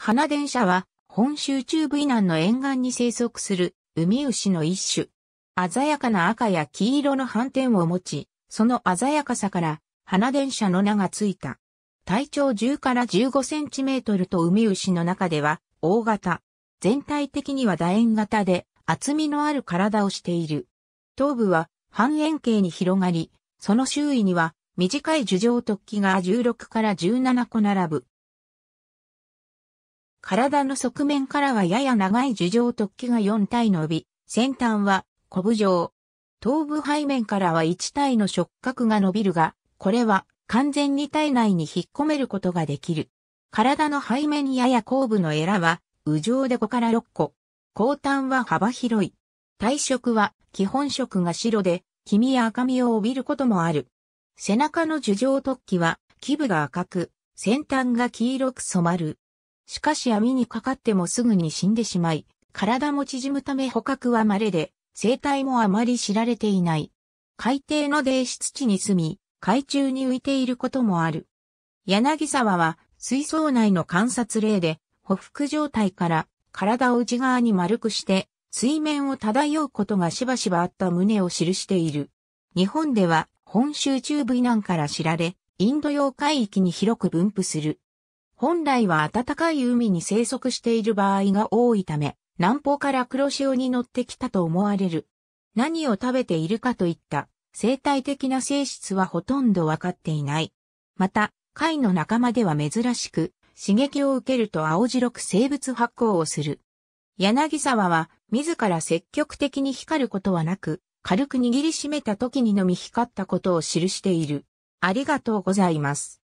花電車は本州中部以南の沿岸に生息する海牛の一種。鮮やかな赤や黄色の斑点を持ち、その鮮やかさから花電車の名がついた。体長10から15センチメートルと海牛の中では大型。全体的には楕円型で厚みのある体をしている。頭部は半円形に広がり、その周囲には短い樹状突起が16から17個並ぶ。体の側面からはやや長い樹状突起が4体伸び、先端はコブ状。頭部背面からは1体の触覚が伸びるが、これは完全に体内に引っ込めることができる。体の背面やや後部のエラは、右上で5から6個。後端は幅広い。体色は基本色が白で、黄身や赤身を帯びることもある。背中の樹状突起は、基部が赤く、先端が黄色く染まる。しかし網にかかってもすぐに死んでしまい、体も縮むため捕獲は稀で、生態もあまり知られていない。海底の泥質地に住み、海中に浮いていることもある。柳沢は水槽内の観察例で、捕服状態から体を内側に丸くして、水面を漂うことがしばしばあった旨を記している。日本では本州中部以南から知られ、インド洋海域に広く分布する。本来は暖かい海に生息している場合が多いため、南方から黒潮に乗ってきたと思われる。何を食べているかといった生態的な性質はほとんどわかっていない。また、貝の仲間では珍しく、刺激を受けると青白く生物発光をする。柳沢は自ら積極的に光ることはなく、軽く握りしめた時にのみ光ったことを記している。ありがとうございます。